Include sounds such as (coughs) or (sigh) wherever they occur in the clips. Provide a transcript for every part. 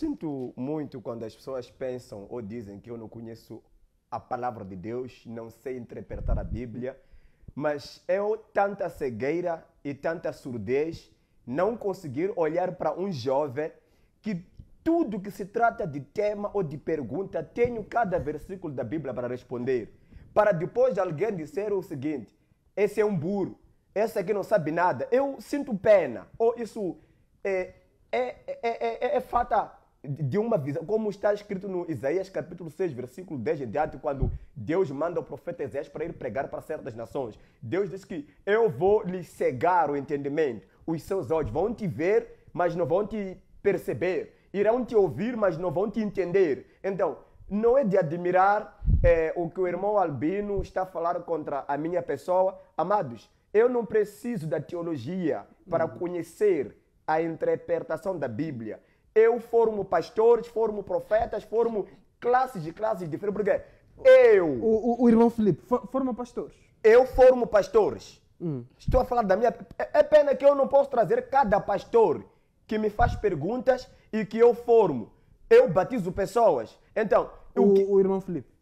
Sinto muito quando as pessoas pensam ou dizem que eu não conheço a palavra de Deus, não sei interpretar a Bíblia, mas é tanta cegueira e tanta surdez, não conseguir olhar para um jovem que tudo que se trata de tema ou de pergunta, tenho cada versículo da Bíblia para responder. Para depois alguém dizer o seguinte: esse é um burro, esse aqui não sabe nada, eu sinto pena, ou isso é, é, é, é, é, é fata de uma visão, como está escrito no Isaías capítulo 6, versículo 10 em diante, quando Deus manda o profeta Isaías para ir pregar para certas nações. Deus diz que eu vou lhe cegar o entendimento, os seus olhos vão te ver, mas não vão te perceber, irão te ouvir, mas não vão te entender. Então, não é de admirar é, o que o irmão Albino está a falar contra a minha pessoa. Amados, eu não preciso da teologia para uhum. conhecer a interpretação da Bíblia. Eu formo pastores, formo profetas, formo classes de classes diferentes. Porque eu. O, o, o irmão Felipe forma pastores. Eu formo pastores. Hum. Estou a falar da minha. É, é pena que eu não posso trazer cada pastor que me faz perguntas e que eu formo. Eu batizo pessoas. Então. O, o, que... o irmão Felipe.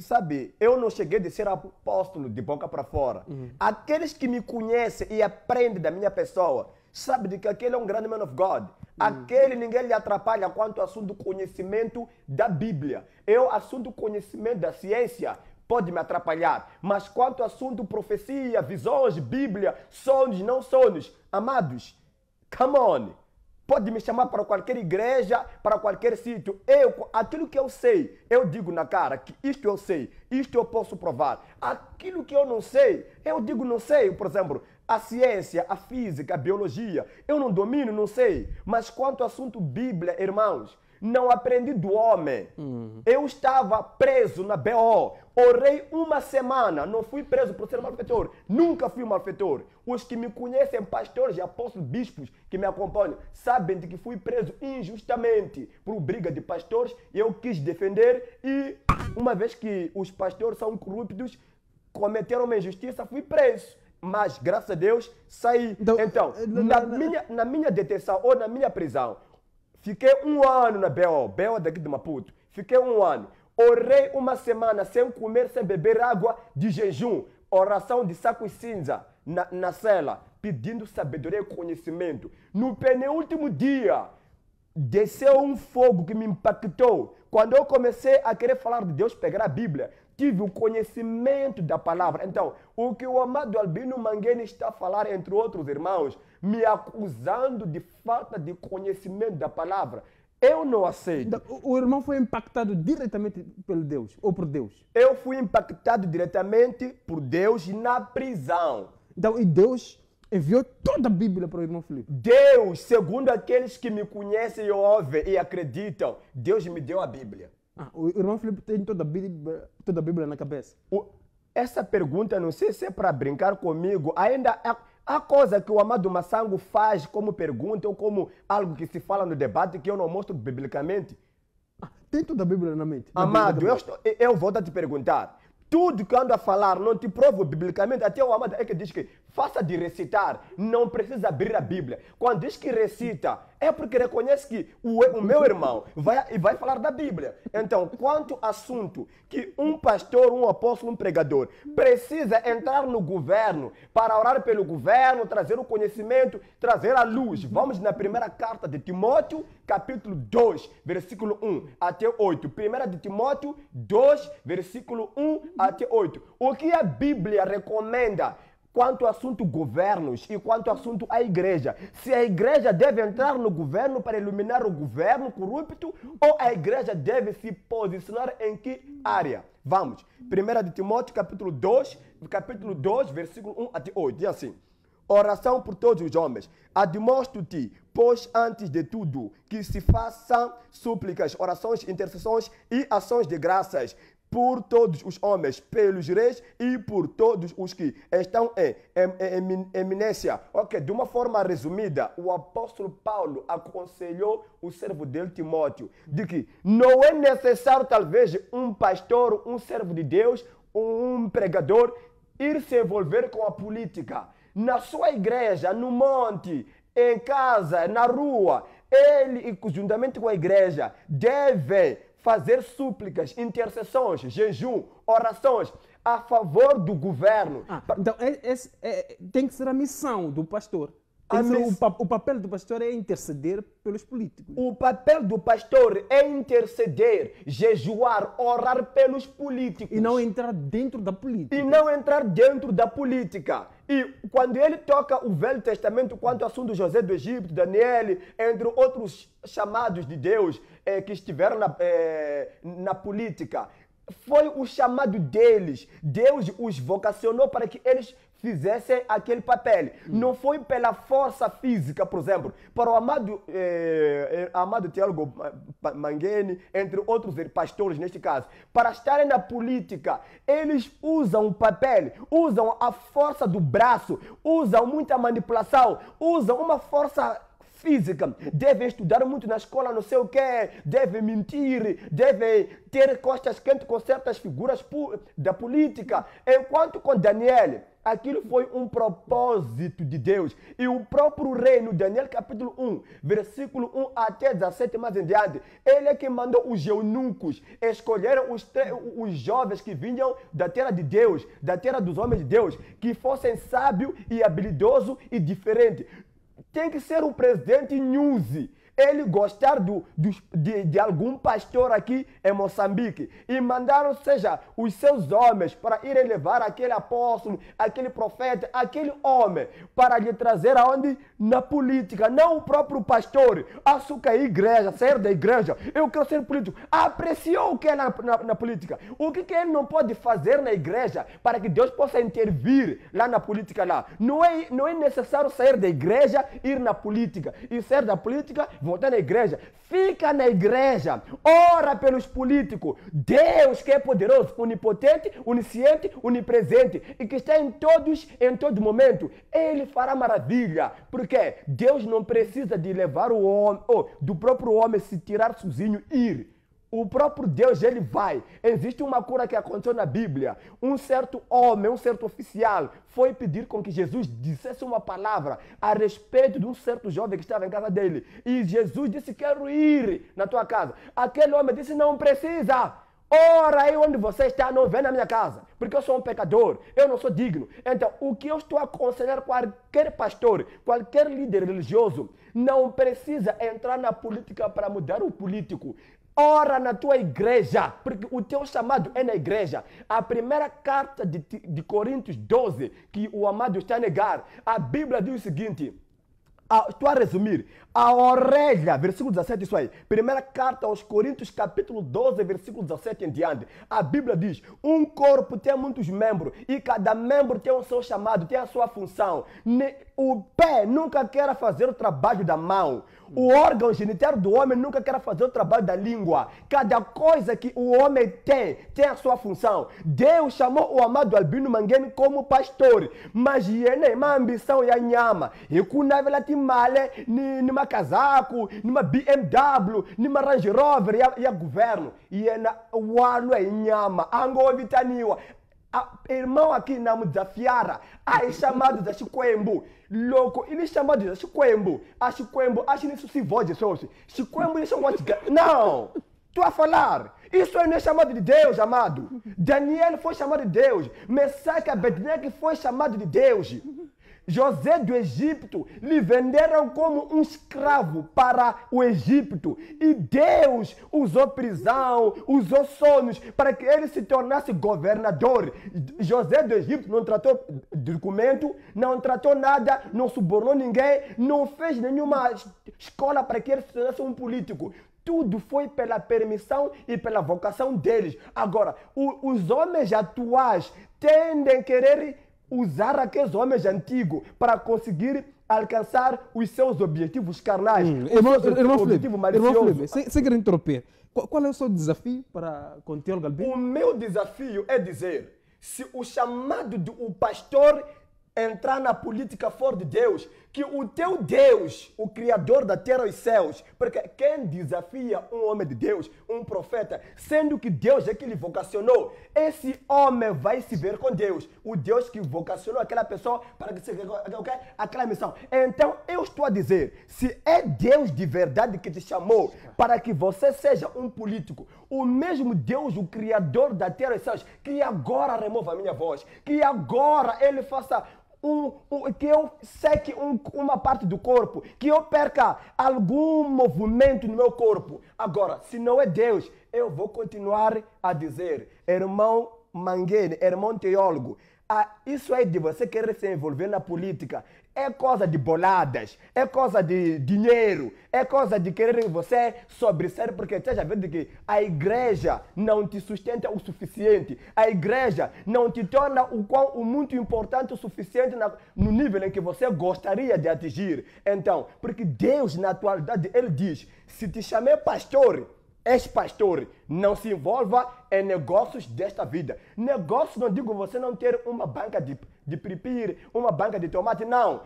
Sabe, eu não cheguei de ser apóstolo de boca para fora. Uhum. Aqueles que me conhecem e aprendem da minha pessoa sabe de que aquele é um grande man of God. Hum. Aquele ninguém lhe atrapalha quanto ao assunto conhecimento da Bíblia. Eu, assunto conhecimento da ciência, pode me atrapalhar. Mas quanto ao assunto profecia, visões, Bíblia, sonhos, não sonhos, amados, come on. Pode me chamar para qualquer igreja, para qualquer sítio. Eu, aquilo que eu sei, eu digo na cara que isto eu sei, isto eu posso provar. Aquilo que eu não sei, eu digo não sei. Por exemplo, a ciência, a física, a biologia, eu não domino, não sei. Mas quanto ao assunto Bíblia, irmãos, não aprendi do homem. Uhum. Eu estava preso na BO. Orei uma semana. Não fui preso por ser malfeitor. Nunca fui malfeitor. Os que me conhecem, pastores, apóstolos, bispos que me acompanham, sabem de que fui preso injustamente por briga de pastores. Eu quis defender e, uma vez que os pastores são corruptos, cometeram uma injustiça, fui preso mas graças a Deus saí. Então, então eh, na, minha, na minha detenção ou na minha prisão, fiquei um ano na BO, BO é daqui de Maputo, fiquei um ano. Orei uma semana sem comer, sem beber água de jejum, oração de saco e cinza na, na cela, pedindo sabedoria e conhecimento. No penúltimo dia, desceu um fogo que me impactou. Quando eu comecei a querer falar de Deus, pegar a Bíblia, tive o conhecimento da palavra. Então, o que o amado Albino Manguene está a falar, entre outros irmãos, me acusando de falta de conhecimento da palavra. Eu não aceito. O irmão foi impactado diretamente pelo Deus ou por Deus? Eu fui impactado diretamente por Deus na prisão. Então, e Deus enviou toda a Bíblia para o irmão Filipe. Deus, segundo aqueles que me conhecem e ouvem e acreditam, Deus me deu a Bíblia. Ah, o irmão Felipe tem toda a Bíblia, toda a Bíblia na cabeça. O, essa pergunta, não sei se é para brincar comigo, ainda há, há coisa que o Amado Massango faz como pergunta ou como algo que se fala no debate que eu não mostro biblicamente. Ah, tem toda a Bíblia na mente. Na Amado, eu, estou, eu vou te perguntar. Tudo que eu ando a falar não te provo biblicamente. Até o Amado é que diz que faça de recitar, não precisa abrir a Bíblia. Quando diz que recita, é porque reconhece que o, o meu irmão vai, vai falar da Bíblia. Então, quanto assunto que um pastor, um apóstolo, um pregador precisa entrar no governo para orar pelo governo, trazer o conhecimento, trazer a luz. Vamos na primeira carta de Timóteo, capítulo 2, versículo 1 até 8. Primeira de Timóteo 2, versículo 1 até 8. O que a Bíblia recomenda quanto ao assunto governos e quanto ao assunto a igreja. Se a igreja deve entrar no governo para iluminar o governo corrupto ou a igreja deve se posicionar em que área? Vamos. 1 de Timóteo, capítulo 2, capítulo 2, versículo 1 até 8. Diz assim. Oração por todos os homens. Admosto-te, pois, antes de tudo, que se façam súplicas, orações, intercessões e ações de graças por todos os homens, pelos reis e por todos os que estão em, em, em, em eminência. Ok, de uma forma resumida, o apóstolo Paulo aconselhou o servo dele, Timóteo, de que não é necessário, talvez, um pastor, um servo de Deus, um pregador, ir se envolver com a política. Na sua igreja, no monte, em casa, na rua, ele, juntamente com a igreja, devem fazer súplicas, intercessões, jejum, orações a favor do governo. Ah, então, é, é, é, tem que ser a missão do pastor. O, pa o, papel do pastor é interceder pelos políticos. O papel do pastor é interceder, jejuar, orar pelos políticos. E não entrar dentro da política. E não entrar dentro da política. E quando ele toca o Velho Testamento quanto ao assunto de José do Egito, Daniel, entre outros chamados de Deus eh, que estiveram na, eh, na política, foi o chamado deles. Deus os vocacionou para que eles fizesse aquele papel. Hum. Não foi pela força física, por exemplo. Para o amado, eh, eh amado teólogo Manguene, entre outros pastores neste caso, para estarem na política, eles usam o papel, usam a força do braço, usam muita manipulação, usam uma força física, devem estudar muito na escola, não sei o que devem mentir, devem ter costas quentes com certas figuras da política. Enquanto com Daniel, aquilo foi um propósito de Deus. E o próprio reino, Daniel capítulo 1, versículo 1 até 17, mais em diante, ele é que mandou os eunucos, escolheram os, os jovens que vinham da terra de Deus, da terra dos homens de Deus, que fossem sábio e habilidoso e diferente tem que ser o presidente Nuse ele gostar do, do de, de, algum pastor aqui em Moçambique e mandaram, seja, os seus homens para irem levar aquele apóstolo, aquele profeta, aquele homem para lhe trazer aonde? Na política, não o próprio pastor. Açúcar e é igreja, sair da igreja, eu quero ser político. Apreciou o que é na, na, na política. O que, que ele não pode fazer na igreja para que Deus possa intervir lá na política lá. Não é, não é necessário sair da igreja, ir na política. E sair da política, voltar na igreja, fica na igreja, ora pelos políticos. Deus que é poderoso, onipotente, onisciente, onipresente e que está em todos, em todo momento, ele fará maravilha. Porque Deus não precisa de levar o homem, ou do próprio homem se tirar sozinho ir o próprio Deus, ele vai. Existe uma cura que aconteceu na Bíblia. Um certo homem, um certo oficial, foi pedir com que Jesus dissesse uma palavra a respeito de um certo jovem que estava em casa dele. E Jesus disse: Quero ir na tua casa. Aquele homem disse: Não precisa. Ora aí onde você está, não vem na minha casa, porque eu sou um pecador, eu não sou digno. Então, o que eu estou a aconselhar qualquer pastor, qualquer líder religioso, não precisa entrar na política para mudar o político. Ora na tua igreja, porque o teu chamado é na igreja. A primeira carta de, de Coríntios 12, que o amado está a negar, a Bíblia diz o seguinte: a, estou a resumir. A orelha, versículo 17, isso aí. Primeira carta aos Coríntios, capítulo 12, versículo 17 em diante. A Bíblia diz: um corpo tem muitos membros e cada membro tem o seu chamado, tem a sua função. O pé nunca quer fazer o trabalho da mão, o órgão genitário do homem nunca quer fazer o trabalho da língua. Cada coisa que o homem tem, tem a sua função. Deus chamou o amado Albino Mangueme como pastor. Mas é ma ambição ya nyama. Ikunavela timale ni nima casaco, nima BMW, nima Range Rover ya, ya governo. Yena é ya nyama. vitaniwa a, irmão aqui na fiara ai chamado da Chiquembo, louco, ele chamado da Chiquembo, a Chiquembo, acho que isso se voz de assim. Chiquembo, isso é um Não! Tu a falar! Isso não é chamado de Deus, amado. Daniel foi chamado de Deus. Messaca que foi chamado de Deus. José do Egito lhe venderam como um escravo para o Egito. E Deus usou prisão, usou sonhos para que ele se tornasse governador. José do Egito não tratou documento, não tratou nada, não subornou ninguém, não fez nenhuma escola para que ele se tornasse um político. Tudo foi pela permissão e pela vocação deles. Agora, o, os homens atuais tendem a querer usar aqueles homens antigos para conseguir alcançar os seus objetivos carnais. Hum, irmão, irmão Felipe, irmão Felipe, sem, sem querer interromper, qual, qual, é o seu desafio para conter o Galbim? O meu desafio é dizer, se o chamado do pastor entrar na política for de Deus, que o teu Deus, o Criador da terra e céus, porque quem desafia um homem de Deus, um profeta, sendo que Deus é que lhe vocacionou, esse homem vai se ver com Deus, o Deus que vocacionou aquela pessoa para que se okay? aquela missão. Então eu estou a dizer, se é Deus de verdade que te chamou para que você seja um político, o mesmo Deus, o Criador da terra e céus, que agora remova a minha voz, que agora ele faça um, um, que eu seque um, uma parte do corpo, que eu perca algum movimento no meu corpo. Agora, se não é Deus, eu vou continuar a dizer, irmão Mangueira, irmão teólogo, ah, isso é de você querer se envolver na política é coisa de boladas, é coisa de dinheiro, é coisa de querer você sobressair, porque esteja vendo que a igreja não te sustenta o suficiente, a igreja não te torna o quão o muito importante o suficiente na, no nível em que você gostaria de atingir. Então, porque Deus, na atualidade, Ele diz: se te chamei pastor, és pastor, não se envolva em negócios desta vida. Negócio, não digo você não ter uma banca de de piripiri, uma banca de tomate, não.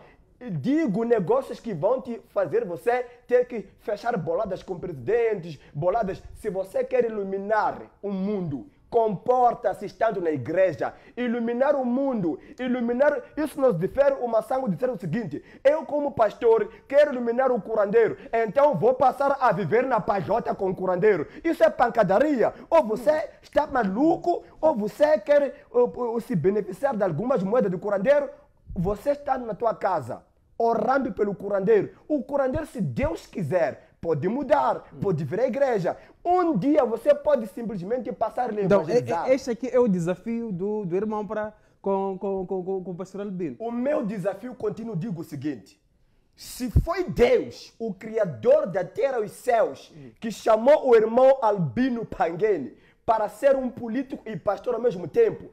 Digo negócios que vão te fazer você ter que fechar boladas com presidentes, boladas. Se você quer iluminar o mundo comporta-se estando na igreja, iluminar o mundo, iluminar. Isso nos difere uma sangue dizer o seguinte: eu, como pastor, quero iluminar o curandeiro, então vou passar a viver na pajota com o curandeiro. Isso é pancadaria. Ou você está maluco, ou você quer ou, ou, se beneficiar de algumas moedas do curandeiro, você está na tua casa orando pelo curandeiro. O curandeiro, se Deus quiser, pode mudar, pode vir à igreja. Um dia você pode simplesmente passar a Então, é, é este aqui é o desafio do, do irmão para com, com, com, com o pastor Albino. O meu desafio continua digo o seguinte. Se foi Deus, o Criador da terra e céus, que chamou o irmão Albino Panguene para ser um político e pastor ao mesmo tempo,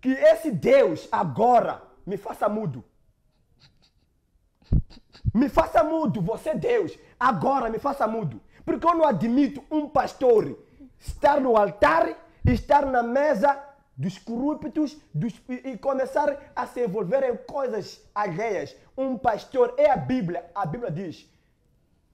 que esse Deus agora me faça mudo. Me faça mudo, você é Deus. Agora me faça mudo. Porque eu não admito um pastor estar no altar, estar na mesa dos corruptos dos, e, e começar a se envolver em coisas alheias. Um pastor é a Bíblia. A Bíblia diz: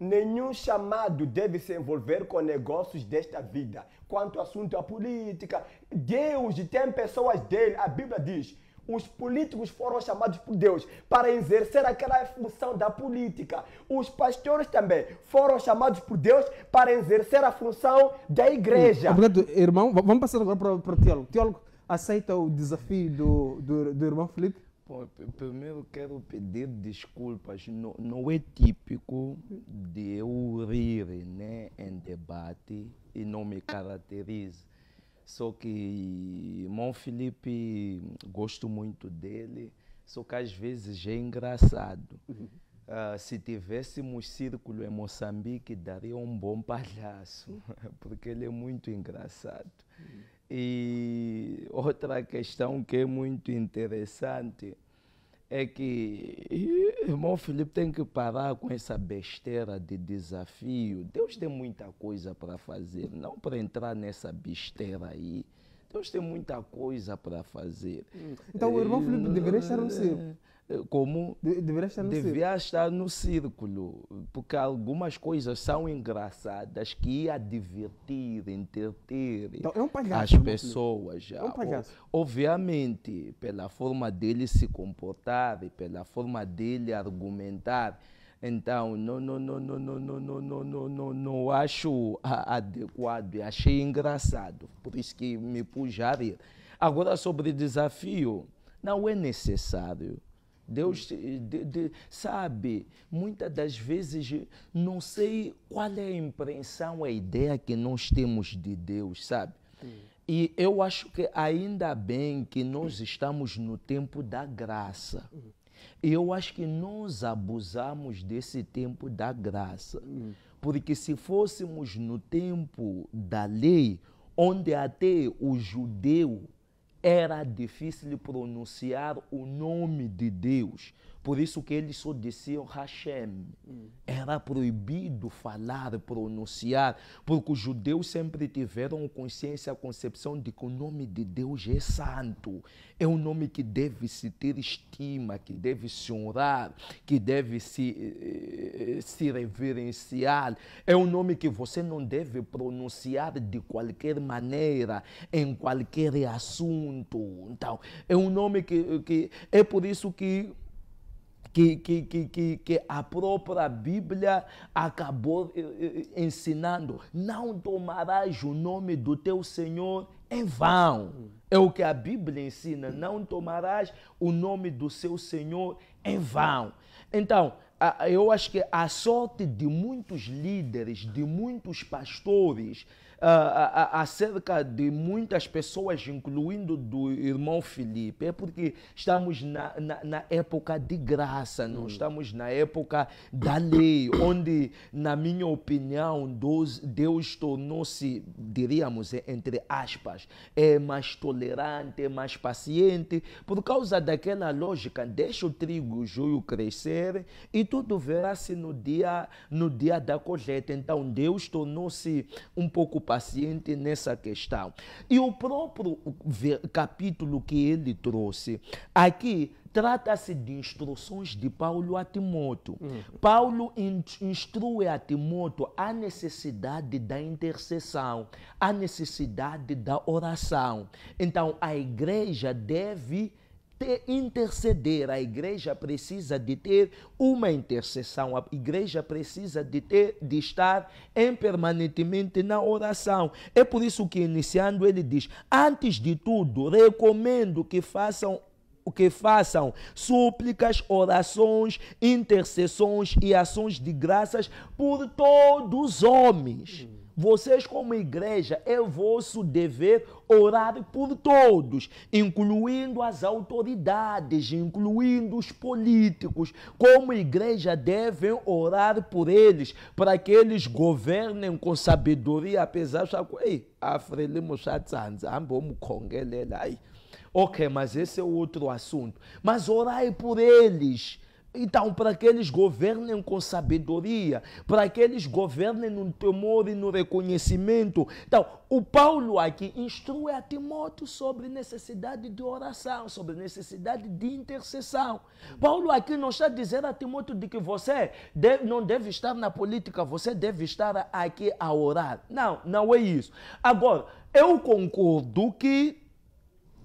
nenhum chamado deve se envolver com negócios desta vida. Quanto ao assunto à política, Deus tem pessoas dele. A Bíblia diz: os políticos foram chamados por Deus para exercer aquela função da política. Os pastores também foram chamados por Deus para exercer a função da igreja. Obrigado, irmão. Vamos passar agora para, para o teólogo. Teólogo, aceita o desafio do, do, do irmão Felipe? Bom, primeiro quero pedir desculpas. Não, não é típico de eu rir né, em debate e não me caracteriza só que Mon Felipe, gosto muito dele, só que às vezes é engraçado. Uh, se tivéssemos círculo em Moçambique, daria um bom palhaço, (laughs) porque ele é muito engraçado. Uhum. E outra questão que é muito interessante é que irmão Felipe tem que parar com essa besteira de desafio. Deus tem muita coisa para fazer, não para entrar nessa besteira aí. Deus tem muita coisa para fazer. Então o irmão Felipe deveria estar no ser como deveria estar no, devia estar no círculo, porque algumas coisas são engraçadas que ia divertir, entreter então, é um as pessoas. Já. É um palhaço. Obviamente, pela forma dele se comportar e pela forma dele argumentar, então, não, não, não, não, não, não, não, não, não, não, não acho adequado, achei engraçado, por isso que me pus a rir. Agora, sobre desafio, não é necessário Deus, de, de, sabe, muitas das vezes não sei qual é a impressão, a ideia que nós temos de Deus, sabe? Sim. E eu acho que ainda bem que nós estamos no tempo da graça. Uhum. Eu acho que nós abusamos desse tempo da graça. Uhum. Porque se fôssemos no tempo da lei, onde até o judeu era difícil pronunciar o nome de Deus, por isso que eles só diziam Hashem. Hum. Era proibido falar, pronunciar, porque os judeus sempre tiveram consciência, a concepção de que o nome de Deus é santo. É um nome que deve se ter estima, que deve se honrar, que deve se, eh, se reverenciar. É um nome que você não deve pronunciar de qualquer maneira, em qualquer assunto. Então, é um nome que, que é por isso que que, que, que, que, a própria Bíblia acabou eh, eh, ensinando. Não tomarás o nome do teu Senhor em vão. É o que a Bíblia ensina. Não tomarás o nome do seu Senhor em vão. Então, eu acho que a sorte de muitos líderes, de muitos pastores, a, ah, ah, ah, acerca de muitas pessoas, incluindo do irmão Felipe, é porque estamos na, na, na época de graça, não hum. estamos na época da lei, onde, na minha opinião, Deus, Deus tornou-se, diríamos, é, entre aspas, é mais tolerante, é mais paciente, por causa daquela lógica, deixa o trigo o joio crescer e tudo verá-se no dia, no dia da colheita. Então, Deus tornou-se um pouco paciente nessa questão. E o próprio capítulo que ele trouxe aqui trata-se de instruções de Paulo a Timóteo. Uhum. Paulo instrui a Timóteo a necessidade da intercessão, a necessidade da oração. Então, a igreja deve ter, interceder. A igreja precisa de ter uma intercessão. A igreja precisa de ter de estar em permanentemente na oração. É por isso que iniciando ele diz: "Antes de tudo, recomendo que façam que façam súplicas, orações, intercessões e ações de graças por todos os homens. Vocês, como igreja, é vosso dever orar por todos, incluindo as autoridades, incluindo os políticos. Como igreja, devem orar por eles, para que eles governem com sabedoria, apesar de. Ei, Ok, mas esse é outro assunto. Mas orai por eles então, para que eles governem com sabedoria, para que eles governem no temor e no reconhecimento. Então, o Paulo aqui instrui a Timóteo sobre necessidade de oração, sobre necessidade de intercessão. Paulo aqui não está dizendo a Timóteo de que você deve, não deve estar na política, você deve estar aqui a orar. Não, não é isso. Agora, eu concordo que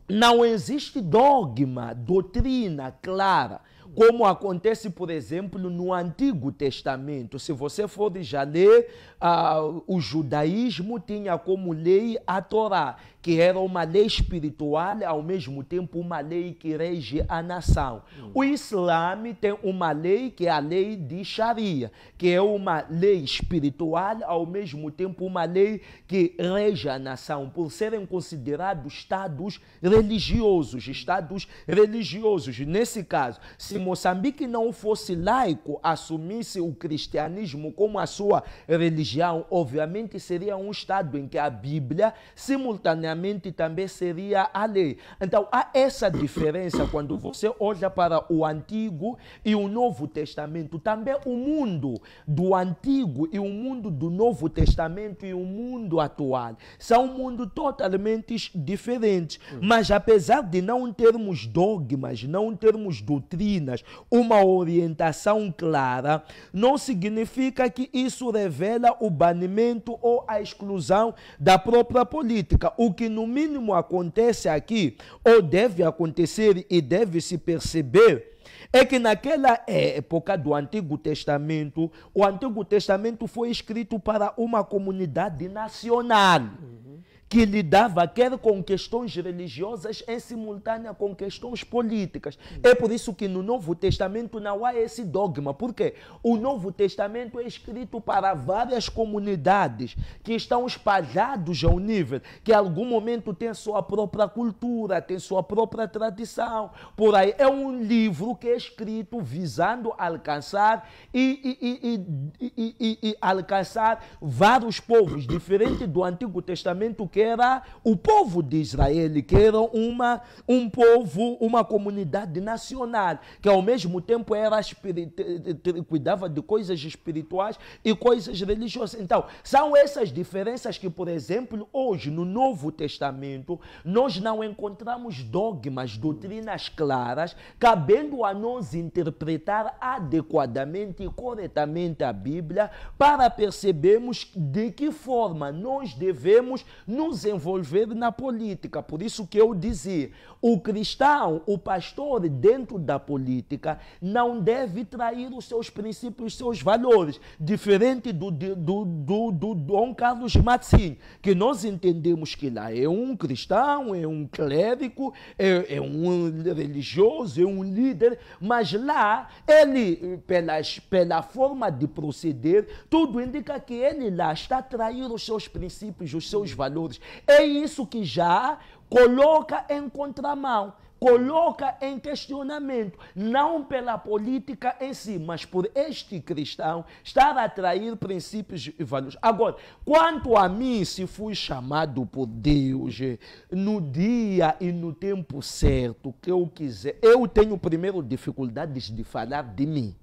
não existe dogma, doutrina clara como acontece, por exemplo, no Antigo Testamento. Se você for de ler, ah, o judaísmo tinha como lei a Torá, que era uma lei espiritual, ao mesmo tempo uma lei que rege a nação. Hum. O Islã tem uma lei que é a lei de Sharia, que é uma lei espiritual, ao mesmo tempo uma lei que rege a nação, por serem considerados estados religiosos, estados religiosos. Nesse caso, se Moçambique não fosse laico, assumisse o cristianismo como a sua religião, obviamente seria um estado em que a Bíblia simultaneamente ensinamento também seria a lei. Então há essa diferença quando você olha para o Antigo e o Novo Testamento. Também o mundo do Antigo e o mundo do Novo Testamento e o mundo atual são um mundo totalmente diferente hum. Mas apesar de não termos dogmas, não termos doutrinas, uma orientação clara, não significa que isso revela o banimento ou a exclusão da própria política. O que que no mínimo acontece aqui, ou deve acontecer e deve se perceber, é que naquela época do Antigo Testamento, o Antigo Testamento foi escrito para uma comunidade nacional. Uhum que lidava quer com questões religiosas em é simultânea com questões políticas. Hum. É por isso que no Novo Testamento não há esse dogma. Por quê? O Novo Testamento é escrito para várias comunidades que estão espalhados ao nível, que em algum momento tem sua própria cultura, tem sua própria tradição. Por aí é um livro que é escrito visando alcançar e, e, e, e alcançar vários povos, diferente do Antigo Testamento que era o povo de Israel, que era uma, um povo, uma comunidade nacional, que ao mesmo tempo era cuidava de coisas espirituais e coisas religiosas. Então, são essas diferenças que, por exemplo, hoje no Novo Testamento, nós não encontramos dogmas, doutrinas claras, cabendo a nós interpretar adequadamente e corretamente a Bíblia para percebermos de que forma nós devemos nos nos envolver na política. Por isso que eu dizia, o cristão, o pastor dentro da política não deve trair os seus princípios, os seus valores, diferente do, do, do, do Dom Carlos Matzini, que nós entendemos que lá é um cristão, é um clérigo, é, é um religioso, é um líder, mas lá ele, pelas, pela forma de proceder, tudo indica que ele lá está trair os seus princípios, os seus valores, é isso que já coloca em contramão coloca em questionamento, não pela política em si, mas por este cristão estar a atrair princípios e valores. Agora, quanto a mim, se fui chamado por Deus no dia e no tempo certo que eu quiser, eu tenho primeiro dificuldades de falar de mim.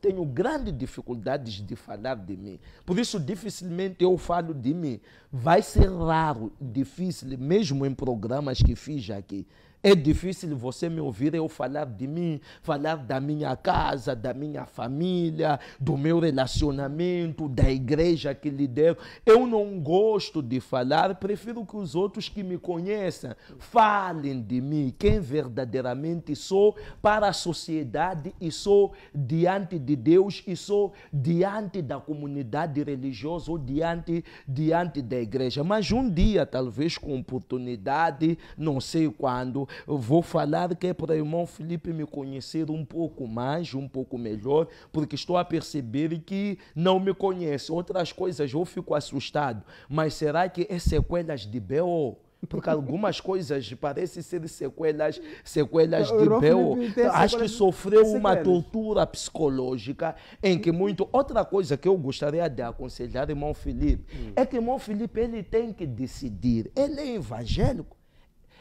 tenho grandes dificuldades de falar de mim. Por isso, dificilmente eu falo de mim. Vai ser raro, difícil, mesmo em programas que fiz aqui. É difícil você me ouvir eu falar de mim, falar da minha casa, da minha família, do meu relacionamento, da igreja que lidero. Eu não gosto de falar, prefiro que os outros que me conheçam falem de mim, quem verdadeiramente sou para a sociedade e sou diante de Deus e sou diante da comunidade religiosa ou diante, diante da igreja. Mas um dia, talvez com oportunidade, não sei quando, eu vou falar que é para o irmão Felipe me conhecer um pouco mais, um pouco melhor, porque estou a perceber que não me conhece. Outras coisas eu fico assustado, mas será que é sequelas de B.O.? Porque algumas coisas parecem ser sequelas, sequelas de Bel. Acho que sofreu uma tortura psicológica em que muito. Outra coisa que eu gostaria de aconselhar, irmão Felipe, hum. é que irmão Felipe ele tem que decidir. Ele é evangélico.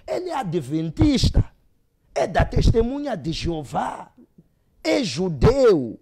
Ele é adventista, é da testemunha de Jeová, é judeu.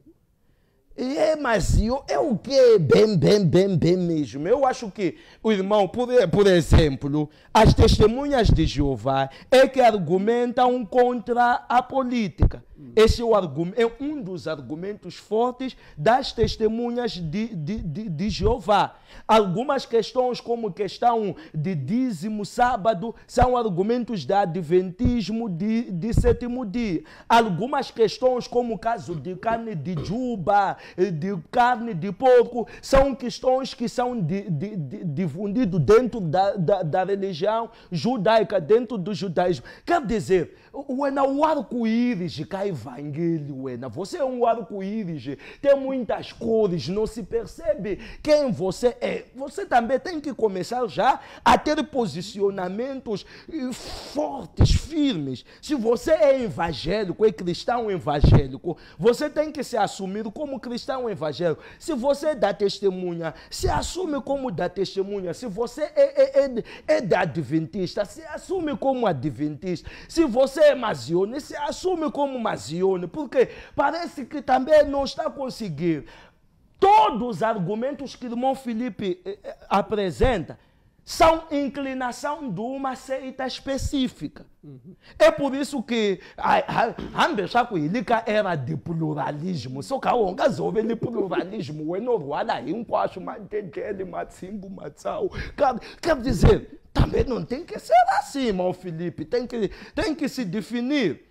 É, mas eu, é o que? Bem, bem, bem, bem mesmo. Eu acho que o irmão, por, por exemplo, as testemunhas de Jeová é que argumentam contra a política. Esse é, é, um dos argumentos fortes das testemunhas de, de, de, de, Jeová. Algumas questões, como questão de dízimo sábado, são argumentos de adventismo de, de sétimo dia. Algumas questões, como o caso de carne de juba, de carne de porco, são questões que são difundidas dentro da, da, da religião judaica, dentro do judaísmo. Quer dizer, Wena, o arco-íris cai vanguilho, Wena. Você é um arco-íris, tem muitas cores, não se percebe quem você é. Você também tem que começar já a ter posicionamentos eh, fortes, firmes. Se você é evangélico, é cristão evangélico, você tem que se assumir como cristão evangélico. Se você dá testemunha, se assume como dá testemunha. Se você é, é, é, é da adventista, se assume como adventista. Se você é Mazione, se assume como Mazione, porque parece que também não está conseguindo. Todos os argumentos que o irmão Felipe eh, eh, apresenta são inclinação de uma seita específica. Uhum. É por isso que Hambeshakuilika era de pluralismo. Só que a Onga Zove de pluralismo. O Enoruana aí, um quacho, Matetele, Matsimbo, Matsau. Quer dizer, também não tem que ser assim, irmão Felipe. Tem que, tem que se definir.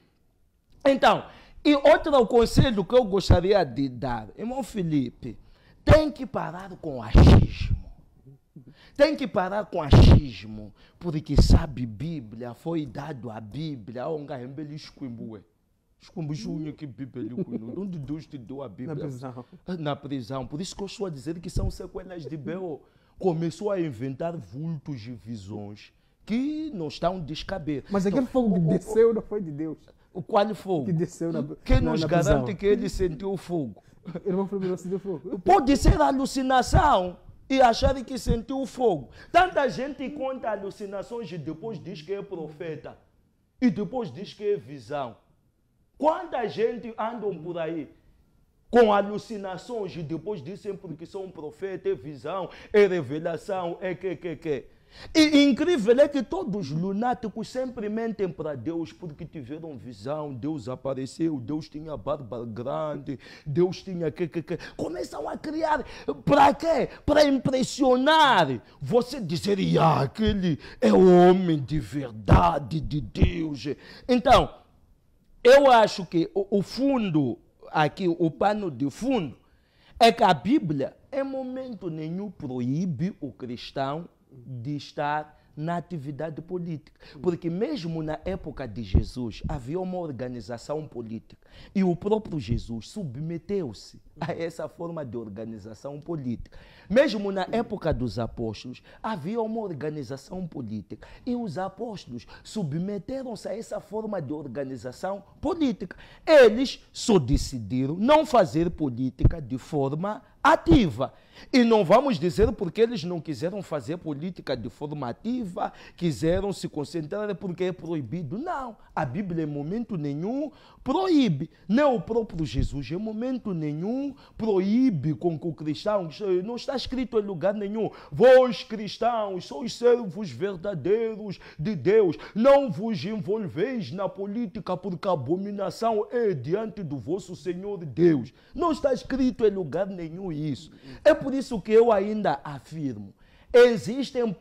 Então, e outro conselho que eu gostaria de dar, irmão Felipe, tem que parar com o achismo. Tem que parar com achismo, porque sabe Bíblia, foi dado a Bíblia, ah, um gahembele esquimbue. Esquimbujunho que Bíblia Onde Deus te deu a Bíblia? Na prisão. Na prisão. Por isso que eu estou a dizer que são sequelas de Bel. Começou a inventar vultos e visões que não estão descabidos. Mas aquele então, fogo que desceu não foi de Deus. Qual fogo? Que desceu na Quem nos na garante prisão? que ele sentiu o fogo? Irmão Flamengo sentiu fogo. Pode ser alucinação e acharem que sentiu fogo. Tanta gente conta alucinações e depois diz que é profeta. E depois diz que é visão. Quanta gente andam por aí com alucinações e depois dizem porque são profeta, é visão, é revelação, é que, que, que. E incrível é que todos os lunáticos sempre mentem para Deus porque tiveram visão, Deus apareceu, Deus tinha barba grande, Deus tinha que, que, que. Começam a criar, para quê? Para impressionar. Você dizer, ah, aquele é homem de verdade, de Deus. Então, eu acho que o fundo, aqui, o pano de fundo, é que a Bíblia em momento nenhum proíbe o cristão de estar na atividade política. Porque mesmo na época de Jesus havia uma organização política e o próprio Jesus submeteu-se a essa forma de organização política. Mesmo na época dos apóstolos havia uma organização política e os apóstolos submeteram-se a essa forma de organização política. Eles só decidiram não fazer política de forma ativa. E não vamos dizer porque eles não quiseram fazer política de forma ativa, quiseram se concentrar é porque é proibido. Não, a Bíblia em é momento nenhum proíbe. Nem o próprio Jesus em é momento nenhum proíbe com que o cristão, não está escrito em lugar nenhum, vós cristãos sois servos verdadeiros de Deus, não vos envolveis na política porque a abominação é diante do vosso Senhor Deus. Não está escrito em lugar nenhum isso. É por isso que eu ainda afirmo: Existem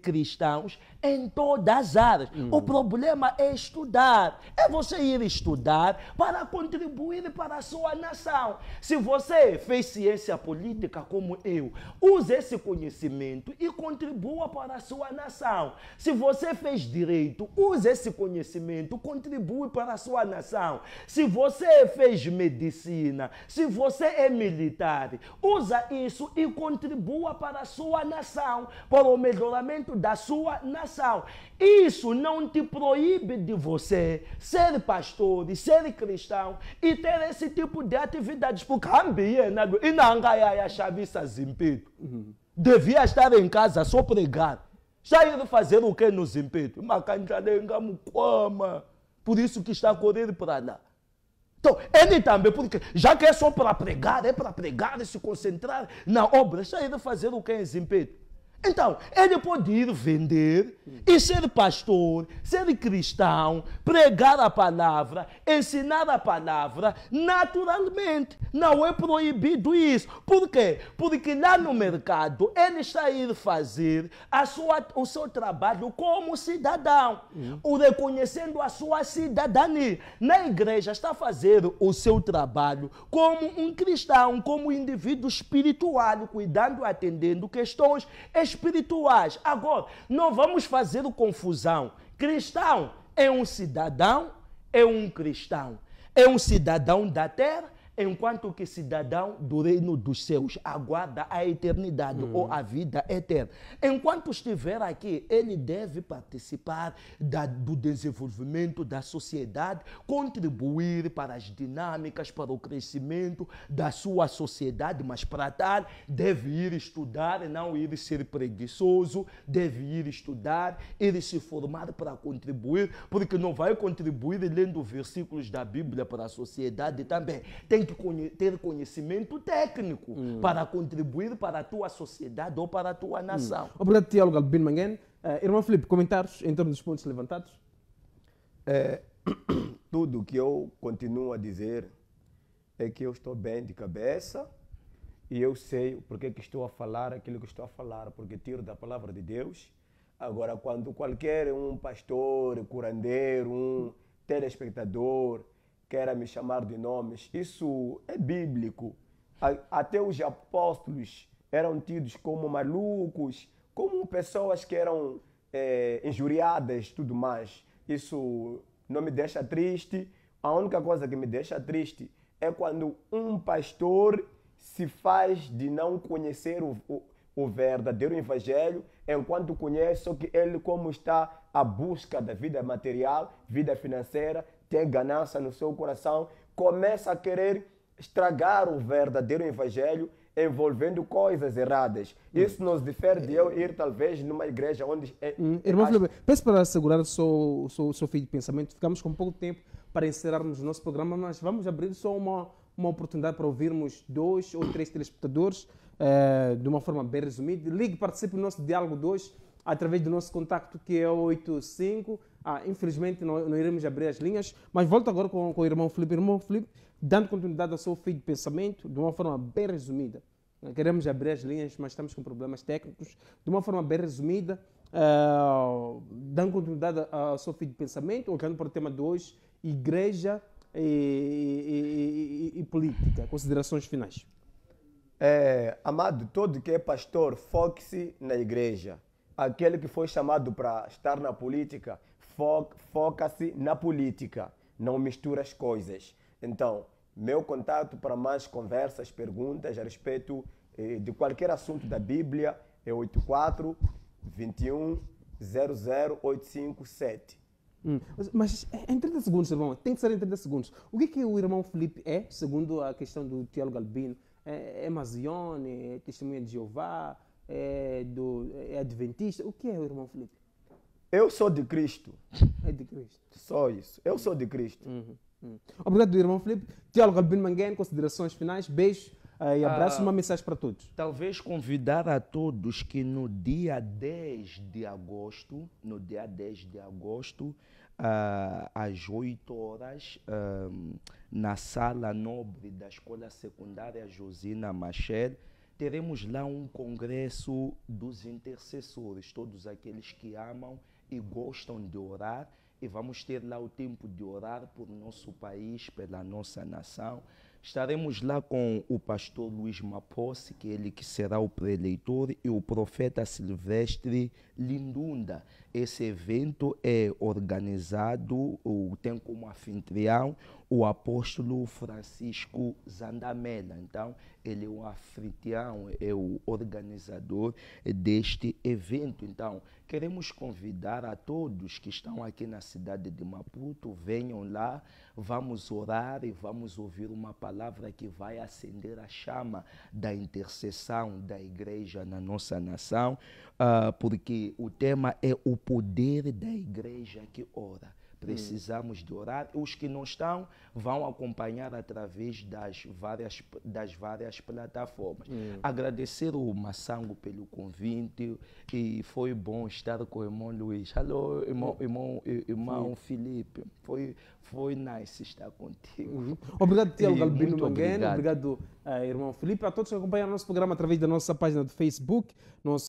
cristãos em todas as áreas. O uhum. problema é estudar. É você ir estudar para contribuir para a sua nação. Se você fez ciência política como eu, use esse conhecimento e contribua para a sua nação. Se você fez direito, use esse conhecimento, contribui para a sua nação. Se você fez medicina, se você é militar, usa isso e contribua para a sua nação contribuição para o melhoramento da sua nação. Isso não te proíbe de você ser pastor, de ser cristão e ter esse tipo de atividades, porque ambiente né, e não a zimpido. Devia estar em casa só pregar. Está indo fazer o que no zimpido? Macanjarenga mukwama. Por isso que está correndo para lá. Então, ele também, porque já que é só para pregar, é para pregar e se concentrar na obra, está indo fazer o que é zimpido? Então, ele pode ir vender e ser pastor, ser cristão, pregar a palavra, ensinar a palavra naturalmente. Não é proibido isso. Por quê? Porque lá no mercado ele está a ir fazer a sua, o seu trabalho como cidadão, uhum. o reconhecendo a sua cidadania. Na igreja está a fazer o seu trabalho como um cristão, como um indivíduo espiritual, cuidando, atendendo questões espirituais espirituais. Agora, não vamos fazer confusão. Cristão é um cidadão, é um cristão. É um cidadão da terra enquanto que cidadão do reino dos céus aguarda a eternidade hum. ou a vida eterna. Enquanto estiver aqui, ele deve participar da, do desenvolvimento da sociedade, contribuir para as dinâmicas, para o crescimento da sua sociedade, mas para tal deve ir estudar, não ir ser preguiçoso, deve ir estudar, ir se formar para contribuir, porque não vai contribuir lendo versículos da Bíblia para a sociedade também. Tem que ter conhecimento técnico hum. para contribuir para a tua sociedade ou para a tua hum. nação. Hum. Obrigado, Tiago Albin, Mangan. Uh, irmão Felipe, comentários em torno dos pontos levantados? É, (coughs) tudo que eu continuo a dizer é que eu estou bem de cabeça e eu sei porque que estou a falar aquilo que estou a falar, porque tiro da palavra de Deus. Agora, quando qualquer um pastor, curandeiro, um telespectador, queira me chamar de nomes, isso é bíblico. Até os apóstolos eram tidos como malucos, como pessoas que eram é, injuriadas tudo mais. Isso não me deixa triste. A única coisa que me deixa triste é quando um pastor se faz de não conhecer o, o, o verdadeiro evangelho, enquanto conhece só que ele como está à busca da vida material, vida financeira, tem ganância no seu coração, começa a querer estragar o verdadeiro evangelho envolvendo coisas erradas. Hum. Isso nos difere de eu ir, talvez, numa igreja onde. É, hum. Irmão Filipe, peço para assegurar o seu, o seu fio de pensamento. Ficamos com pouco tempo para encerrarmos o nosso programa, mas vamos abrir só uma, uma oportunidade para ouvirmos dois ou três telespectadores eh, de uma forma bem resumida. Ligue, participe do nosso diálogo dois através do nosso contacto que é 85. Ah, infelizmente não, não iremos abrir as linhas, mas volto agora com, com o irmão Felipe. Irmão Felipe, dando continuidade ao seu feed de pensamento de uma forma bem resumida. Queremos abrir as linhas, mas estamos com problemas técnicos. De uma forma bem resumida, uh, dando continuidade ao seu feed de pensamento, olhando para o tema de hoje, igreja e, e, e, e política. Considerações finais. É, amado, todo que é pastor, foque-se na igreja aquele que foi chamado para estar na política fo foca-se na política, não mistura as coisas. Então, meu contato para mais conversas, perguntas a respeito eh, de qualquer assunto da Bíblia é 84 21 00857. Hum, mas é, é em 30 segundos, irmão, tem que ser em 30 segundos. O que, que o irmão Felipe é, segundo a questão do Tiago Galbino? É, é Mazione, é testemunha de Jeová, é, do, é adventista. O que é o irmão Felipe? Eu sou de Cristo. É de Cristo. Só isso. Eu sou de Cristo. Uhum. Uhum. Obrigado, irmão Felipe. Tiago Albino Manguen, considerações finais, Beijo uh, e abraço. Ah, uma mensagem para todos. Talvez convidar a todos que no dia 10 de agosto, no dia 10 de agosto, uh, às 8 horas, uh, na sala nobre da Escola Secundária Josina Machel, teremos lá um congresso dos intercessores, todos aqueles que amam e gostam de orar. E vamos ter lá o tempo de orar por nosso país, pela nossa nação. Estaremos lá com o pastor Luiz Maposse, que é ele que será o preleitor, e o profeta Silvestre Lindunda. Esse evento é organizado, tem como anfitrião o apóstolo Francisco Zandamela. Então, ele é um anfitrião, é o organizador deste evento. Então, queremos convidar a todos que estão aqui na cidade de Maputo, venham lá, vamos orar e vamos ouvir uma palavra que vai acender a chama da intercessão da igreja na nossa nação, uh, porque o tema é o poder da igreja que ora. Hum. Precisamos de orar. Os que não estão vão acompanhar através das várias, das várias plataformas. Hum. Agradecer o Massango pelo convite e foi bom estar com o irmão Luiz. Alô, irmão, hum. irmão, irmão Felipe. Foi, foi nice estar contigo. Obrigado, Tiago Galbino Obrigado, obrigado uh, irmão Felipe. A todos que acompanham o nosso programa através da nossa página do Facebook. Nosso